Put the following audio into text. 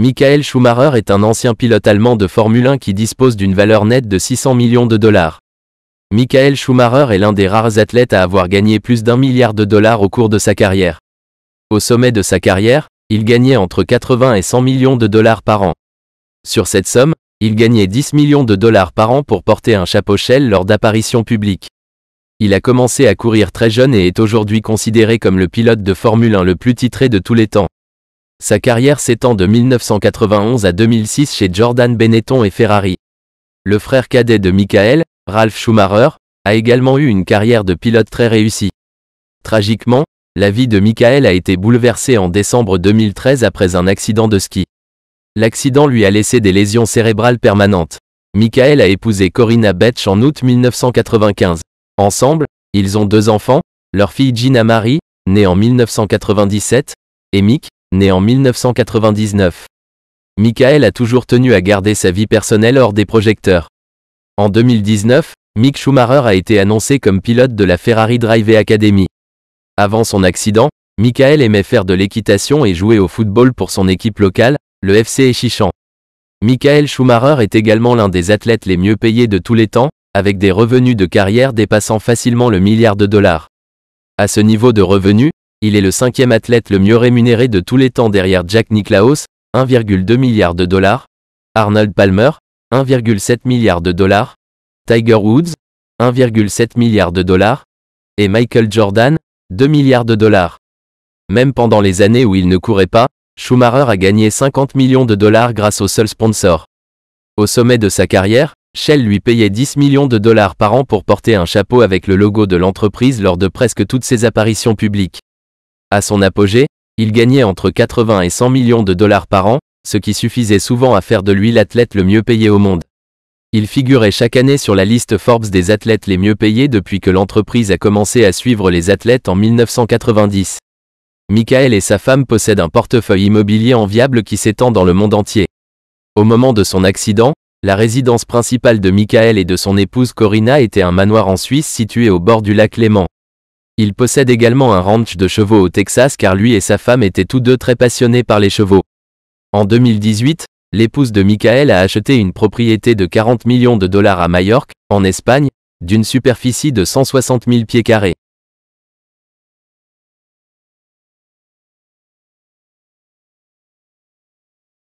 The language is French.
Michael Schumacher est un ancien pilote allemand de Formule 1 qui dispose d'une valeur nette de 600 millions de dollars. Michael Schumacher est l'un des rares athlètes à avoir gagné plus d'un milliard de dollars au cours de sa carrière. Au sommet de sa carrière, il gagnait entre 80 et 100 millions de dollars par an. Sur cette somme, il gagnait 10 millions de dollars par an pour porter un chapeau Shell lors d'apparitions publiques. Il a commencé à courir très jeune et est aujourd'hui considéré comme le pilote de Formule 1 le plus titré de tous les temps. Sa carrière s'étend de 1991 à 2006 chez Jordan Benetton et Ferrari. Le frère cadet de Michael, Ralph Schumacher, a également eu une carrière de pilote très réussie. Tragiquement, la vie de Michael a été bouleversée en décembre 2013 après un accident de ski. L'accident lui a laissé des lésions cérébrales permanentes. Michael a épousé Corinna Betch en août 1995. Ensemble, ils ont deux enfants, leur fille Gina Marie, née en 1997, et Mick, Né en 1999. Michael a toujours tenu à garder sa vie personnelle hors des projecteurs. En 2019, Mick Schumacher a été annoncé comme pilote de la Ferrari Drive Academy. Avant son accident, Michael aimait faire de l'équitation et jouer au football pour son équipe locale, le FC chichan Michael Schumacher est également l'un des athlètes les mieux payés de tous les temps, avec des revenus de carrière dépassant facilement le milliard de dollars. À ce niveau de revenus, il est le cinquième athlète le mieux rémunéré de tous les temps derrière Jack Nicklaus, 1,2 milliard de dollars, Arnold Palmer, 1,7 milliard de dollars, Tiger Woods, 1,7 milliard de dollars, et Michael Jordan, 2 milliards de dollars. Même pendant les années où il ne courait pas, Schumacher a gagné 50 millions de dollars grâce au seul sponsor. Au sommet de sa carrière, Shell lui payait 10 millions de dollars par an pour porter un chapeau avec le logo de l'entreprise lors de presque toutes ses apparitions publiques. À son apogée, il gagnait entre 80 et 100 millions de dollars par an, ce qui suffisait souvent à faire de lui l'athlète le mieux payé au monde. Il figurait chaque année sur la liste Forbes des athlètes les mieux payés depuis que l'entreprise a commencé à suivre les athlètes en 1990. Michael et sa femme possèdent un portefeuille immobilier enviable qui s'étend dans le monde entier. Au moment de son accident, la résidence principale de Michael et de son épouse Corinna était un manoir en Suisse situé au bord du lac Léman. Il possède également un ranch de chevaux au Texas car lui et sa femme étaient tous deux très passionnés par les chevaux. En 2018, l'épouse de Michael a acheté une propriété de 40 millions de dollars à Majorque, en Espagne, d'une superficie de 160 000 pieds carrés.